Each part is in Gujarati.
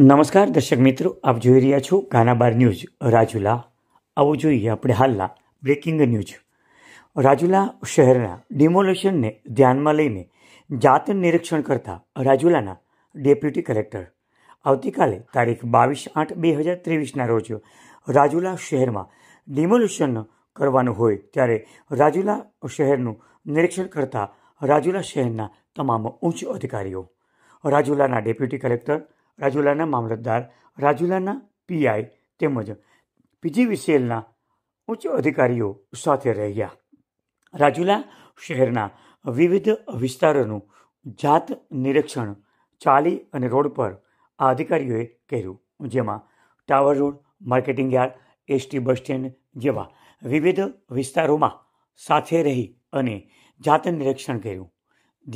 નમસ્કાર દર્શક મિત્રો આપ જોઈ રહ્યા છો ગાનાબાર ન્યૂઝ રાજુલા આવો જોઈએ આપણે હાલના બ્રેકિંગ ન્યૂઝ રાજુલા શહેરના ડિમોલેશનને ધ્યાનમાં લઈને જાત નિરીક્ષણ કરતા રાજુલાના ડેપ્યુટી કલેક્ટર આવતીકાલે તારીખ બાવીસ આઠ બે હજાર ત્રેવીસના રોજ રાજુલા શહેરમાં ડિમોલ્યુશન કરવાનું હોય ત્યારે રાજુલા શહેરનું નિરીક્ષણ કરતા રાજુલા શહેરના તમામ ઉચ્ચ અધિકારીઓ રાજુલાના ડેપ્યુટી કલેક્ટર રાજુલાના મામલતદાર રાજુલાના પીઆઈ તેમજ પીજી પીજીવીસીએલના ઉચ્ચ અધિકારીઓ સાથે રહ્યા રાજુલા શહેરના વિવિધ વિસ્તારોનું જાત નિરીક્ષણ ચાલી અને રોડ પર આ અધિકારીઓએ કર્યું જેમાં tower road marketing yard ST bus stand જેવા વિવિધ વિસ્તારોમાં સાથે રહી અને જાત નિરીક્ષણ કર્યું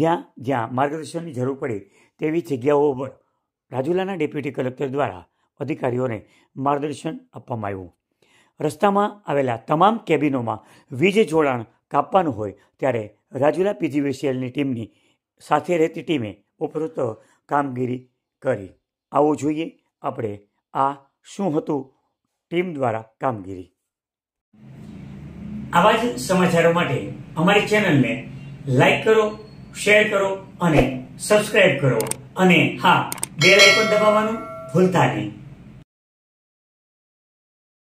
જ્યાં જ્યાં માર્ગદર્શનની જરૂર પડે તેવી જગ્યાઓ પર રાજુલાના ડેપ્યુટી કલેક્ટર દ્વારા અધિકારીઓને માર્ગદર્શન આપવામાં આવ્યું રસ્તામાં આવેલા તમામ કેબિનોમાં વીજ જોડાણ કાપવાનું હોય ત્યારે રાજુલા પીજીવીસીએલની ટીમની સાથે રહેતી ટીમે ઉપરોક્ત કામગીરી કરી આવું જોઈએ આપણે આ શું હતું ટીમ દ્વારા કામગીરી આવા જ સમાચારો માટે અમારી ચેનલને લાઈક કરો શેર કરો અને સબસ્ક્રાઈબ કરો અને હા બેલ આઇકોન દબાવવાનું ભૂલતા નહીં